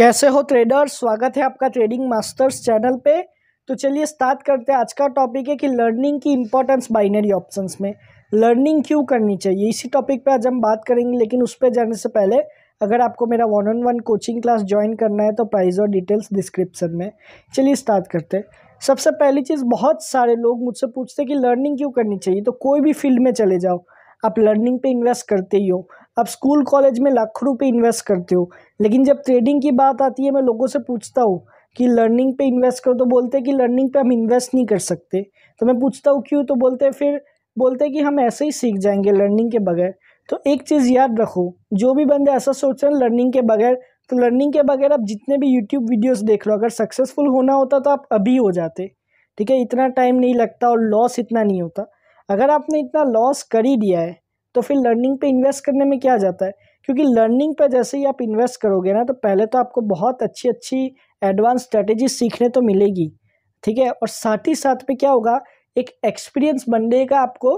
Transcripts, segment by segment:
कैसे हो ट्रेडर्स स्वागत है आपका ट्रेडिंग मास्टर्स चैनल पे तो चलिए स्टार्ट करते हैं आज का टॉपिक है कि लर्निंग की इम्पोर्टेंस बाइनरी ऑप्शंस में लर्निंग क्यों करनी चाहिए इसी टॉपिक पे आज हम बात करेंगे लेकिन उस पर जाने से पहले अगर आपको मेरा one on one coaching class join करना है तो प्राइस और डिटेल्स डिस्क्रिप्सन में चलिए स्टार्ट करते हैं सबसे पहली चीज़ बहुत सारे लोग मुझसे पूछते कि लर्निंग क्यों करनी चाहिए तो कोई भी फील्ड में चले जाओ आप लर्निंग पे इन्वेस्ट करते ही हो आप स्कूल कॉलेज में लाखों रुपए इन्वेस्ट करते हो लेकिन जब ट्रेडिंग की बात आती है मैं लोगों से पूछता हूँ कि लर्निंग पे इन्वेस्ट करो तो बोलते हैं कि लर्निंग पे हम इन्वेस्ट नहीं कर सकते तो मैं पूछता हूँ क्यों तो बोलते हैं फिर बोलते हैं कि हम ऐसे ही सीख जाएंगे लर्निंग के बगैर तो एक चीज़ याद रखो जो भी बंदे ऐसा सोच रहे हैं लर्निंग के बगैर तो लर्निंग के बगैर आप जितने भी यूट्यूब वीडियोज़ देख लो अगर सक्सेसफुल होना होता तो आप अभी हो जाते ठीक है इतना टाइम नहीं लगता और लॉस इतना नहीं होता अगर आपने इतना लॉस कर ही दिया है तो फिर लर्निंग पे इन्वेस्ट करने में क्या जाता है क्योंकि लर्निंग पर जैसे ही आप इन्वेस्ट करोगे ना तो पहले तो आपको बहुत अच्छी अच्छी एडवांस स्ट्रेटेजी सीखने तो मिलेगी ठीक है और साथ ही साथ में क्या होगा एक एक्सपीरियंस बनने का आपको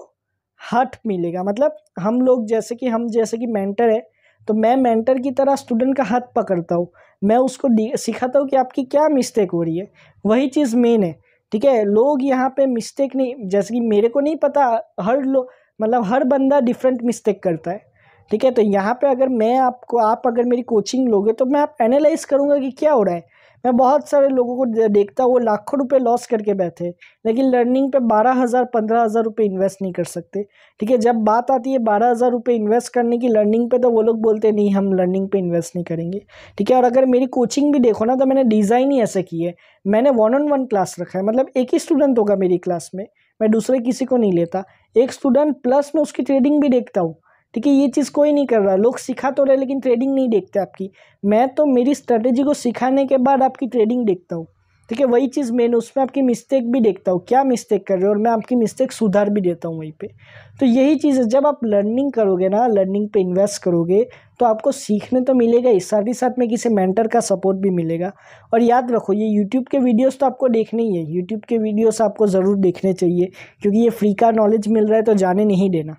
हट मिलेगा मतलब हम लोग जैसे कि हम जैसे कि मैंटर है तो मैं मेंटर की तरह स्टूडेंट का हाथ पकड़ता हूँ मैं उसको सिखाता हूँ कि आपकी क्या मिस्टेक हो रही है वही चीज़ मेन है ठीक है लोग यहाँ पे मिस्टेक नहीं जैसे कि मेरे को नहीं पता हर लोग मतलब हर बंदा डिफरेंट मिस्टेक करता है ठीक है तो यहाँ पे अगर मैं आपको आप अगर मेरी कोचिंग लोगे तो मैं आप एनालाइज करूँगा कि क्या हो रहा है मैं बहुत सारे लोगों को देखता हूँ वो लाखों रुपए लॉस करके बैठे लेकिन लर्निंग पे बारह हज़ार पंद्रह हज़ार रुपये इन्वेस्ट नहीं कर सकते ठीक है जब बात आती है बारह हज़ार रुपये इन्वेस्ट करने की लर्निंग पे तो वो लोग बोलते नहीं हम लर्निंग पे इन्वेस्ट नहीं करेंगे ठीक है और अगर मेरी कोचिंग भी देखो ना तो मैंने डिज़ाइन ही ऐसे की है मैंने वन ऑन वन क्लास रखा है मतलब एक ही स्टूडेंट होगा मेरी क्लास में मैं दूसरे किसी को नहीं लेता एक स्टूडेंट प्लस में उसकी ट्रेडिंग भी देखता हूँ ठीक है ये चीज़ कोई नहीं कर रहा लोग सिखा तो रहे लेकिन ट्रेडिंग नहीं देखते आपकी मैं तो मेरी स्ट्रेटेजी को सिखाने के बाद आपकी ट्रेडिंग देखता हूँ ठीक है वही चीज़ मैंने उसमें आपकी मिस्टेक भी देखता हूँ क्या मिस्टेक कर रहे हो और मैं आपकी मिस्टेक सुधार भी देता हूँ वहीं पे तो यही चीज़ है जब आप लर्निंग करोगे ना लर्निंग पे इन्वेस्ट करोगे तो आपको सीखने तो मिलेगा ही साथ ही साथ में किसी मेंटर का सपोर्ट भी मिलेगा और याद रखो ये यूट्यूब के वीडियोस तो आपको देखने ही है यूट्यूब के वीडियोस आपको ज़रूर देखने चाहिए क्योंकि ये फ्री का नॉलेज मिल रहा है तो जाने नहीं देना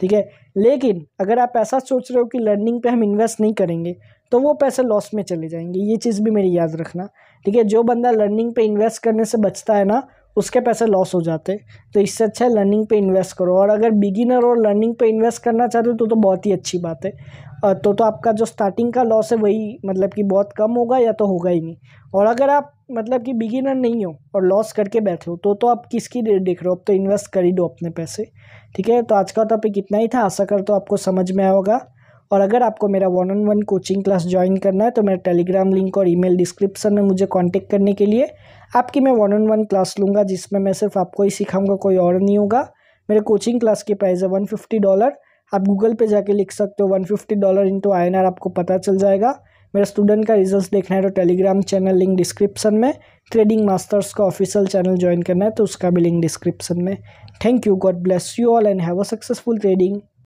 ठीक है लेकिन अगर आप ऐसा सोच रहे हो कि लर्निंग पे हम इन्वेस्ट नहीं करेंगे तो वो पैसे लॉस में चले जाएंगे ये चीज़ भी मेरी याद रखना ठीक है जो बंदा लर्निंग पे इन्वेस्ट करने से बचता है ना उसके पैसे लॉस हो जाते तो इससे अच्छा है लर्निंग पे इन्वेस्ट करो और अगर बिगिनर और लर्निंग पे इन्वेस्ट करना चाहते हो तो तो बहुत ही अच्छी बात है तो तो आपका जो स्टार्टिंग का लॉस है वही मतलब कि बहुत कम होगा या तो होगा ही नहीं और अगर आप मतलब कि बिगिनर नहीं हो और लॉस करके बैठे हो तो तो आप किसकी रेट देख रहे हो अब तो इन्वेस्ट कर ही दो अपने पैसे ठीक है तो आज का टॉपिक इतना ही था आशा कर तो आपको समझ में आया होगा और अगर आपको मेरा one on one coaching class join करना है तो मेरा टेलीग्राम लिंक और ईमेल डिस्क्रिप्शन में मुझे कांटेक्ट करने के लिए आपकी मैं वन ऑन वन क्लास लूँगा जिसमें मैं सिर्फ आपको ही सिखाऊंगा कोई और नहीं होगा मेरे कोचिंग क्लास की प्राइस है वन फिफ्टी डॉलर आप गूगल पे जाके लिख सकते हो one fifty dollar into I N R आपको पता चल जाएगा मेरा स्टूडेंट का रिजल्ट देखना है तो टेलीग्राम चैनल लिंक डिस्क्रिप्शन में ट्रेडिंग मास्टर्स का ऑफिशियल चैनल ज्वाइन करना है तो उसका भी लिंक डिस्क्रिप्शन में thank you God bless you all and have a successful trading